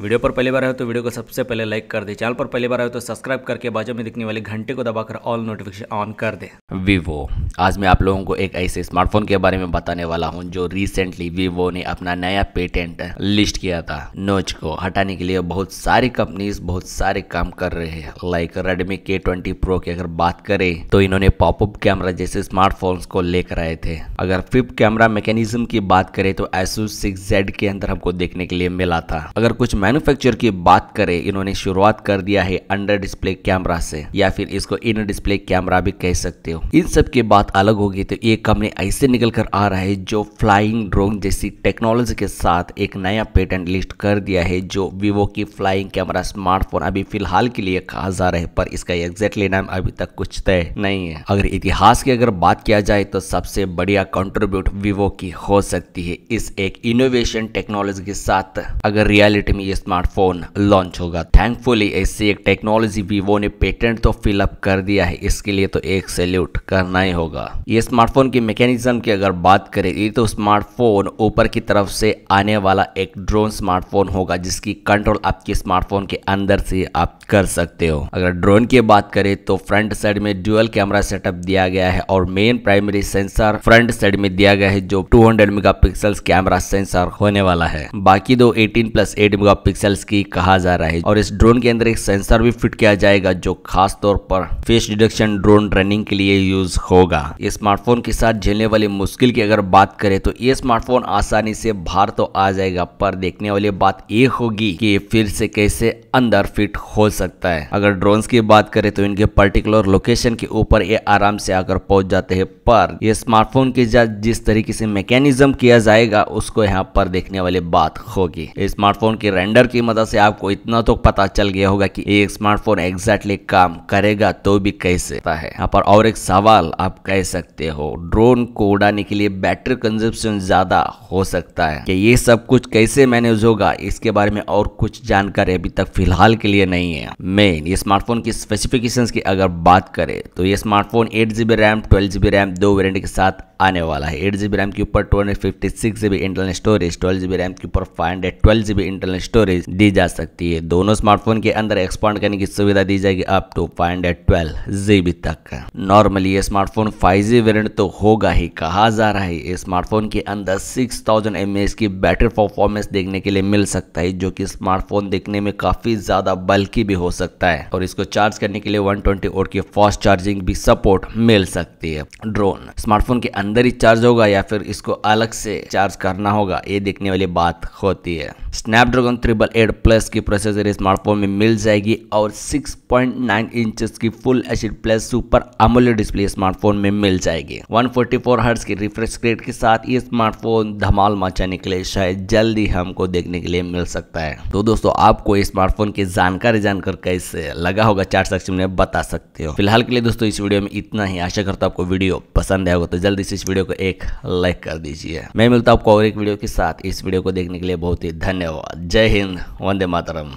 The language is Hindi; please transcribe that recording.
वीडियो पर पहली बार आए तो वीडियो को सबसे पहले लाइक कर दे चैनल पर पहली बार आए तो सब्सक्राइब करके बाजू में दिखने वाले घंटे को दबाकर ऑल नोटिफिकेशन ऑन कर दे वीवो आज मैं आप लोगों को एक ऐसे स्मार्टफोन के बारे में बताने वाला हूं जो रिसेंटली वीवो ने अपना नया पेटेंट लिस्ट किया था नोच को हटाने के लिए बहुत सारी कंपनीज बहुत सारे काम कर रहे हैं like Redmi K twenty Pro की अगर बात करें तो इन्होंने पॉपअप कैमरा जैसे स्मार्टफोन को लेकर आए थे अगर फिफ्ट कैमरा मैकेनिज्म की बात करें तो एसू सिक्स के अंदर हमको देखने के लिए मिला था अगर कुछ मैन्युफैक्चर की बात करें इन्होंने शुरुआत कर दिया है अंडर डिस्प्ले कैमरा से या फिर इसको इनर डिस्प्ले कैमरा भी कह सकते हो इन सब की बात अलग होगी तो ये कंपनी ऐसे निकल कर आ रहा है जो फ्लाइंग ड्रोन जैसी टेक्नोलॉजी के साथ एक नया पेटेंट लिस्ट कर दिया है जो वीवो की फ्लाइंग कैमरा स्मार्टफोन अभी फिलहाल के लिए कहा जा रहा है पर इसका एग्जैक्टली नाम अभी तक कुछ तय नहीं है अगर इतिहास की अगर बात किया जाए तो सबसे बढ़िया कंट्रीब्यूट वीवो की हो सकती है इस एक इनोवेशन टेक्नोलॉजी के साथ अगर रियलिटी में ये स्मार्टफोन लॉन्च होगा थैंकफुली ऐसी एक टेक्नोलॉजी वीवो ने पेटेंट तो फिलअप कर दिया है इसके लिए तो एक सैल्यूट करना ही होगा ये स्मार्टफोन की मैकेनिज्म की अगर बात करें ये तो स्मार्टफोन ऊपर की तरफ से आने वाला एक ड्रोन स्मार्टफोन होगा जिसकी कंट्रोल आपके स्मार्टफोन के अंदर से आप कर सकते हो अगर ड्रोन की बात करें तो फ्रंट साइड में ड्यूअल कैमरा सेटअप दिया गया है और main primary sensor front side में दिया गया है जो 200 मेगापिक्सल्स कैमरा सेंसर होने वाला है बाकी दो 18 प्लस 8 मेगा पिक्सल्स की कहा जा रहा है और इस ड्रोन के अंदर एक सेंसर भी फिट किया जाएगा जो खास तौर पर फेस डिडक्शन ड्रोन ट्रेनिंग के लिए यूज होगा ये स्मार्टफोन के साथ झेलने वाली मुश्किल की अगर बात करें तो ये स्मार्टफोन आसानी से बाहर तो आ जाएगा पर देखने वाली बात ये होगी कि ये फिर से कैसे अंदर फिट हो सकता है अगर ड्रोन की बात करें तो इनके पर्टिकुलर लोकेशन के ऊपर ये आराम से आकर पहुंच जाते हैं पर ये स्मार्टफोन के साथ जिस तरीके से मैकेनिज्म किया जाएगा उसको यहाँ पर देखने वाली बात होगी स्मार्टफोन की कैलेंडर की मदद से आपको इतना तो पता चल गया होगा कि एक स्मार्टफोन एग्जैक्टली काम करेगा तो भी कैसे है यहाँ पर और एक सवाल आप कह सकते हो ड्रोन को उड़ाने के लिए बैटरी कंजप्शन ज्यादा हो सकता है कि ये सब कुछ कैसे मैनेज होगा इसके बारे में और कुछ जानकारी अभी तक फिलहाल के लिए नहीं है मेन ये स्मार्टफोन की स्पेसिफिकेशन की अगर बात करें तो ये smartphone eight GB RAM twelve GB RAM दो वेरियंट के साथ आने वाला है एट जीबी रैम के ऊपर two hundred fifty six GB internal storage twelve GB RAM के ऊपर five hundred twelve GB internal storage storage दी जा सकती है दोनों स्मार्टफोन के अंदर एक्सपांड करने की सुविधा दी जाएगी up to five hundred twelve GB तक नॉर्मली ये स्मार्टफोन फाइव जी वेरियंट तो होगा ही कहा जा रहा है स्मार्टफोन के अंदर सिक्स थाउजेंड एम एच की बैटरी परफॉर्मेंस देखने के लिए मिल सकता है जो की स्मार्टफोन देखने में काफी ज्यादा बल्कि भी हो सकता है और इसको चार्ज करने के लिए वन ट्वेंटी वोट की फास्ट चार्जिंग भी सपोर्ट मिल सकती है ड्रोन स्मार्टफोन के अंदर ही चार्ज होगा या फिर इसको अलग से चार्ज करना होगा ये देखने वाली बात होती है स्नैपड्रैगन ट्रिपल एट प्लस की प्रोसेसर स्मार्टफोन में मिल जाएगी और 6.9 इंचेस की full H plus super AMOLED display smartphone में मिल जाएगी 144 फोर्टी हर्ट्स की रिफ्रेश रेट के साथ ये स्मार्टफोन धमाल मचाने के लिए शायद जल्द ही हमको देखने के लिए मिल सकता है तो दोस्तों आपको स्मार्टफोन की जानकारी जानकर कैसे लगा होगा चार्ट सक्ष में बता सकते हो फिलहाल के लिए दोस्तों इस वीडियो में इतना ही आशा करता हूँ आपको वीडियो पसंद आएगा तो जल्दी से इस वीडियो को एक लाइक कर दीजिए मैं मिलता हूँ आपको और एक वीडियो के साथ इस वीडियो को देखने के लिए बहुत ही धन्यवाद जय Ibrahim Wandemataram.